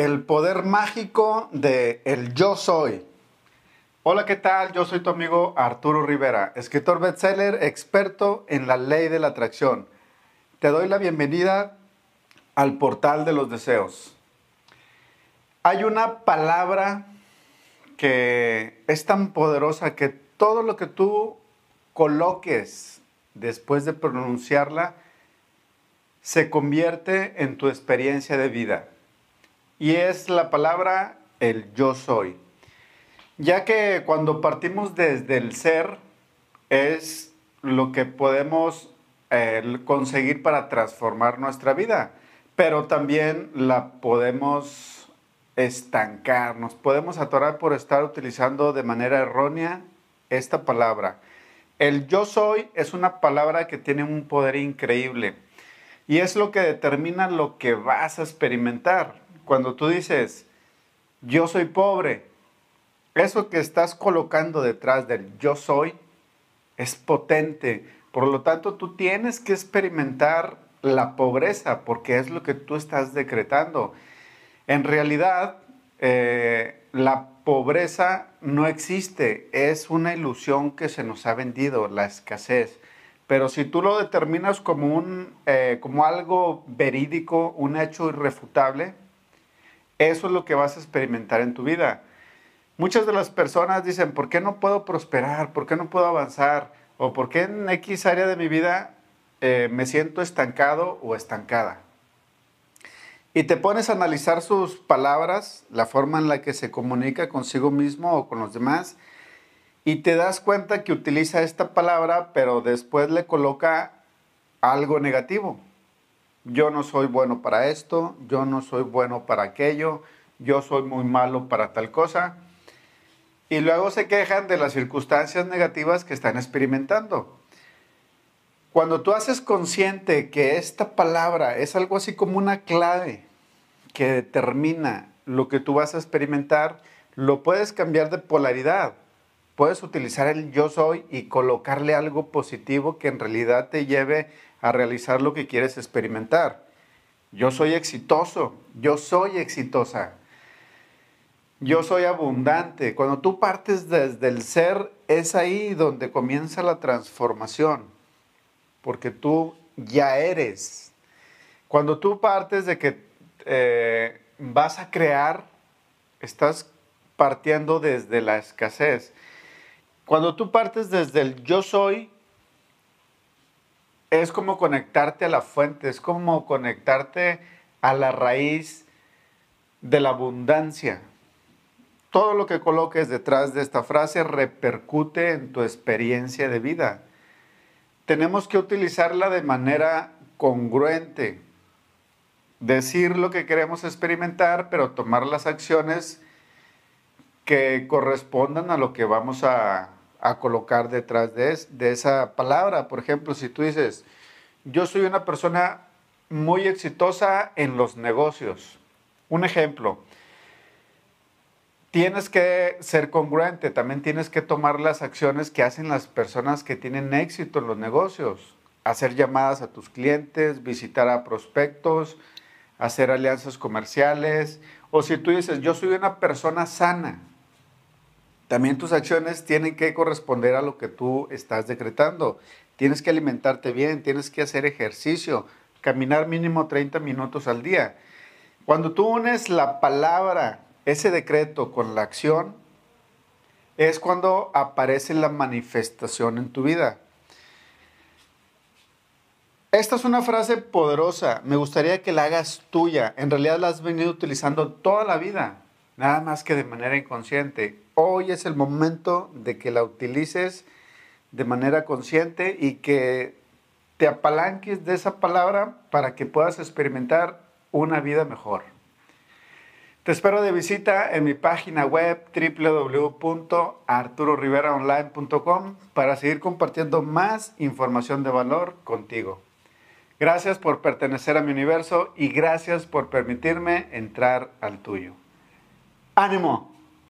El poder mágico de el yo soy. Hola, ¿qué tal? Yo soy tu amigo Arturo Rivera, escritor bestseller, experto en la ley de la atracción. Te doy la bienvenida al portal de los deseos. Hay una palabra que es tan poderosa que todo lo que tú coloques después de pronunciarla se convierte en tu experiencia de vida y es la palabra el yo soy. Ya que cuando partimos desde el ser es lo que podemos conseguir para transformar nuestra vida, pero también la podemos estancar, nos podemos atorar por estar utilizando de manera errónea esta palabra. El yo soy es una palabra que tiene un poder increíble y es lo que determina lo que vas a experimentar cuando tú dices, yo soy pobre, eso que estás colocando detrás del yo soy es potente. Por lo tanto, tú tienes que experimentar la pobreza porque es lo que tú estás decretando. En realidad, eh, la pobreza no existe, es una ilusión que se nos ha vendido, la escasez. Pero si tú lo determinas como, un, eh, como algo verídico, un hecho irrefutable, eso es lo que vas a experimentar en tu vida. Muchas de las personas dicen, ¿por qué no puedo prosperar? ¿Por qué no puedo avanzar? ¿O por qué en X área de mi vida eh, me siento estancado o estancada? Y te pones a analizar sus palabras, la forma en la que se comunica consigo mismo o con los demás, y te das cuenta que utiliza esta palabra, pero después le coloca algo negativo yo no soy bueno para esto, yo no soy bueno para aquello, yo soy muy malo para tal cosa. Y luego se quejan de las circunstancias negativas que están experimentando. Cuando tú haces consciente que esta palabra es algo así como una clave que determina lo que tú vas a experimentar, lo puedes cambiar de polaridad puedes utilizar el yo soy y colocarle algo positivo que en realidad te lleve a realizar lo que quieres experimentar. Yo soy exitoso, yo soy exitosa, yo soy abundante. Cuando tú partes desde el ser, es ahí donde comienza la transformación, porque tú ya eres. Cuando tú partes de que eh, vas a crear, estás partiendo desde la escasez. Cuando tú partes desde el yo soy, es como conectarte a la fuente, es como conectarte a la raíz de la abundancia. Todo lo que coloques detrás de esta frase repercute en tu experiencia de vida. Tenemos que utilizarla de manera congruente. Decir lo que queremos experimentar, pero tomar las acciones que correspondan a lo que vamos a a colocar detrás de, esa palabra. Por ejemplo, si tú dices, yo soy una persona muy exitosa en los negocios. Un ejemplo, tienes que ser congruente, también tienes que tomar las acciones que hacen las personas que tienen éxito en los negocios. Hacer llamadas a tus clientes, visitar a prospectos, hacer alianzas comerciales. O si tú dices, yo soy una persona sana, también tus acciones tienen que corresponder a lo que tú estás decretando. Tienes que alimentarte bien, tienes que hacer ejercicio, caminar mínimo 30 minutos al día. Cuando tú unes la palabra, ese decreto con la acción, es cuando aparece la manifestación en tu vida. Esta es una frase poderosa, me gustaría que la hagas tuya. En realidad la has venido utilizando toda la vida, nada más que de manera inconsciente hoy es el momento de que la utilices de manera consciente y que te apalanques de esa palabra para que puedas experimentar una vida mejor. Te espero de visita en mi página web www.arturoriveraonline.com para seguir compartiendo más información de valor contigo. Gracias por pertenecer a mi universo y gracias por permitirme entrar al tuyo. ¡Ánimo!